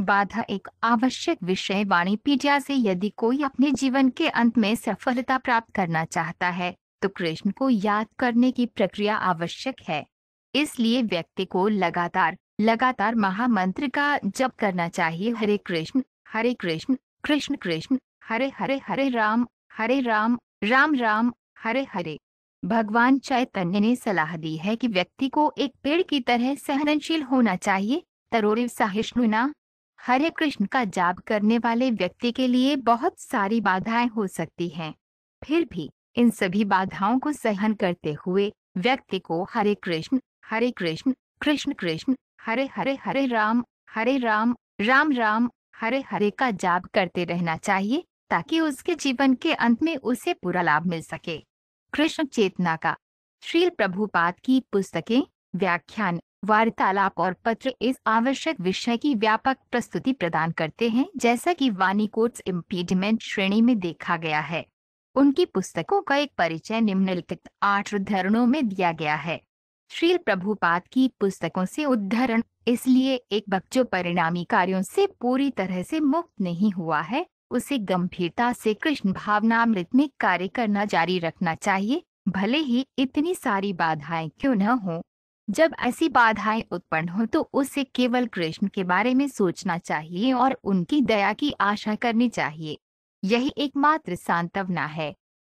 बाधा एक आवश्यक विषय वाणी पीडिया से यदि कोई अपने जीवन के अंत में सफलता प्राप्त करना चाहता है तो कृष्ण को याद करने की प्रक्रिया आवश्यक है इसलिए व्यक्ति को लगातार लगातार महामंत्र का जप करना चाहिए हरे कृष्ण हरे कृष्ण कृष्ण कृष्ण हरे हरे हरे राम हरे राम राम राम हरे हरे भगवान चैतन्य ने सलाह दी है कि व्यक्ति को एक पेड़ की तरह सहनशील होना चाहिए तरोरे सहिष्णुना हरे कृष्ण का जाप करने वाले व्यक्ति के लिए बहुत सारी बाधाएं हो सकती हैं फिर भी इन सभी बाधाओं को सहन करते हुए व्यक्ति को हरे कृष्ण हरे कृष्ण कृष्ण कृष्ण हरे हरे हरे राम हरे राम राम राम हरे हरे का जाप करते रहना चाहिए ताकि उसके जीवन के अंत में उसे पूरा लाभ मिल सके कृष्ण चेतना का श्रील प्रभुपाद की पुस्तकें व्याख्यान वार्तालाप और पत्र इस आवश्यक विषय की व्यापक प्रस्तुति प्रदान करते हैं जैसा कि वानी कोट्स इम्पीडमेंट श्रेणी में देखा गया है उनकी पुस्तकों का एक परिचय निम्नलिखित आठ उद्धरणों में दिया गया है श्रील प्रभुपाद की पुस्तकों से उद्धरण इसलिए एक बच्चो परिणामी कार्यों से पूरी तरह से मुक्त नहीं हुआ है उसे गंभीरता से कृष्ण भावनामृत में कार्य करना जारी रखना चाहिए भले ही इतनी सारी बाधाएं क्यों न हो जब ऐसी बाधाएं उत्पन्न हो तो उसे केवल कृष्ण के बारे में सोचना चाहिए और उनकी दया की आशा करनी चाहिए यही एकमात्र सांत्वना है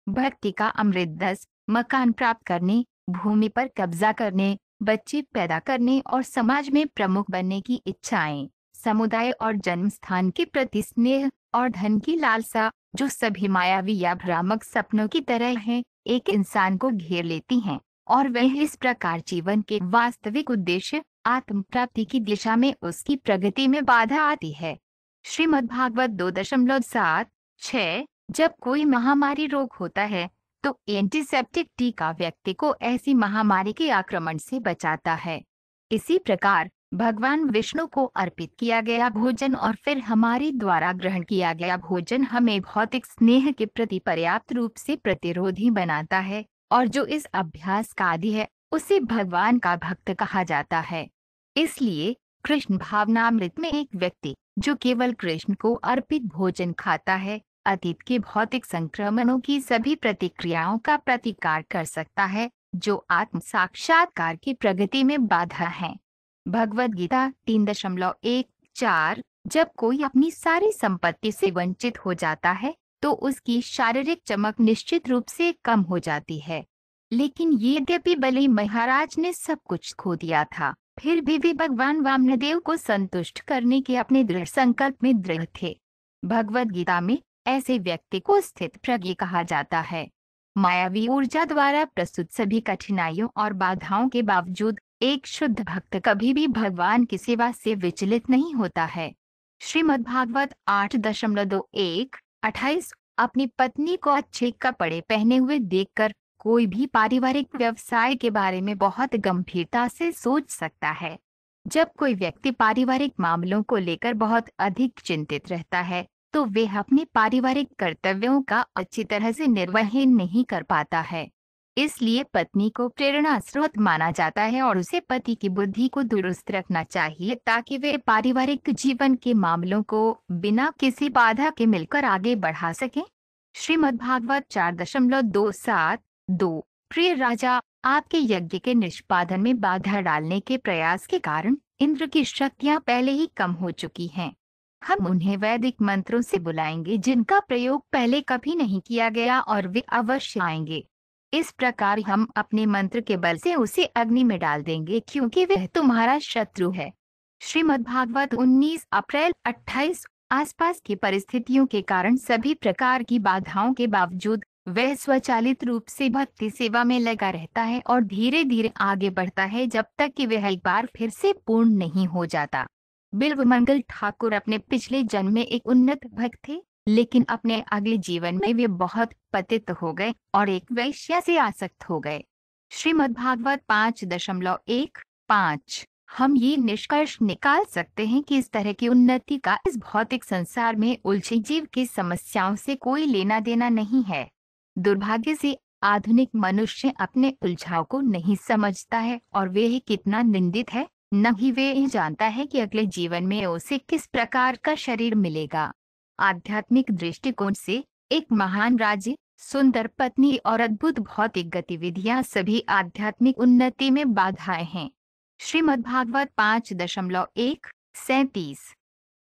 भक्ति का अमृत दस मकान प्राप्त करने भूमि पर कब्जा करने बच्चे पैदा करने और समाज में प्रमुख बनने की इच्छाएं समुदाय और जन्म स्थान के प्रति स्नेह और धन की लालसा जो सभी मायावी या भ्रामक सपनों की तरह हैं, एक इंसान को घेर लेती हैं और वह इस प्रकार जीवन के वास्तविक उद्देश्य आत्म प्राप्ति की दिशा में उसकी प्रगति में बाधा आती है श्रीमद भागवत दो दशमलव सात छः जब कोई महामारी रोग होता है तो एंटीसेप्टिक टीका व्यक्ति को ऐसी महामारी के आक्रमण से बचाता है इसी प्रकार भगवान विष्णु को अर्पित किया गया भोजन और फिर हमारे द्वारा ग्रहण किया गया भोजन हमें भौतिक स्नेह के प्रति पर्याप्त रूप से प्रतिरोधी बनाता है और जो इस अभ्यास का आदि है उसे भगवान का भक्त कहा जाता है इसलिए कृष्ण भावनामृत में एक व्यक्ति जो केवल कृष्ण को अर्पित भोजन खाता है अतीत के भौतिक संक्रमणों की सभी प्रतिक्रियाओं का प्रतिकार कर सकता है जो आत्म साक्षात्कार की प्रगति में बाधा है भगवद गीता तीन दशमलव एक चार जब कोई अपनी सारी संपत्ति से वंचित हो जाता है तो उसकी शारीरिक चमक निश्चित रूप से कम हो जाती है लेकिन यद्यपि बलि महाराज ने सब कुछ खो दिया था फिर भी वे भगवान वामनदेव को संतुष्ट करने के अपने दृढ़ संकल्प में दृढ़ थे भगवद गीता में ऐसे व्यक्ति को स्थित प्रज्ञ कहा जाता है मायावी ऊर्जा द्वारा प्रस्तुत सभी कठिनाइयों और बाधाओं के बावजूद एक शुद्ध भक्त कभी भी भगवान की सेवा से विचलित नहीं होता है श्रीमद भागवत आठ दशमलव दो एक अट्ठाईस अपनी पत्नी को अच्छे कपड़े पहने हुए देखकर कोई भी पारिवारिक हाँ। व्यवसाय के बारे में बहुत गंभीरता से सोच सकता है जब कोई व्यक्ति पारिवारिक मामलों को लेकर बहुत अधिक चिंतित रहता है तो वे अपने पारिवारिक कर्तव्यों का अच्छी तरह से निर्वहन नहीं कर पाता है इसलिए पत्नी को प्रेरणा स्रोत माना जाता है और उसे पति की बुद्धि को दुरुस्त रखना चाहिए ताकि वे पारिवारिक जीवन के मामलों को बिना किसी बाधा के मिलकर आगे बढ़ा सकें श्रीमद भागवत चार दशमलव दो सात दो प्रिय राजा आपके यज्ञ के निष्पादन में बाधा डालने के प्रयास के कारण इंद्र की शक्तियाँ पहले ही कम हो चुकी है हम उन्हें वैदिक मंत्रों से बुलाएंगे जिनका प्रयोग पहले कभी नहीं किया गया और वे अवश्य आएंगे इस प्रकार हम अपने मंत्र के बल से उसे अग्नि में डाल देंगे क्योंकि वह तुम्हारा शत्रु है श्रीमद् भागवत 19 अप्रैल 28 आसपास की परिस्थितियों के कारण सभी प्रकार की बाधाओं के बावजूद वह स्वचालित रूप से भक्ति सेवा में लगा रहता है और धीरे धीरे आगे बढ़ता है जब तक कि वह एक बार फिर से पूर्ण नहीं हो जाता बिल्व मंगल ठाकुर अपने पिछले जन्म में एक उन्नत भक्त थे लेकिन अपने अगले जीवन में वे बहुत पतित हो गए और एक वैश्य से आसक्त हो गए श्रीमद भागवत पांच दशमलव एक पांच हम ये निष्कर्ष निकाल सकते हैं कि इस तरह की उन्नति का इस भौतिक संसार में उलझे जीव की समस्याओं से कोई लेना देना नहीं है दुर्भाग्य से आधुनिक मनुष्य अपने उलझाव को नहीं समझता है और वे कितना निंदित है न ही वे जानता है कि अगले जीवन में उसे किस प्रकार का शरीर मिलेगा आध्यात्मिक दृष्टिकोण से एक महान राज्य सुंदर पत्नी और अद्भुत भौतिक गतिविधियां सभी आध्यात्मिक उन्नति में बाधाएं हैं भागवत पाँच दशमलव एक सैतीस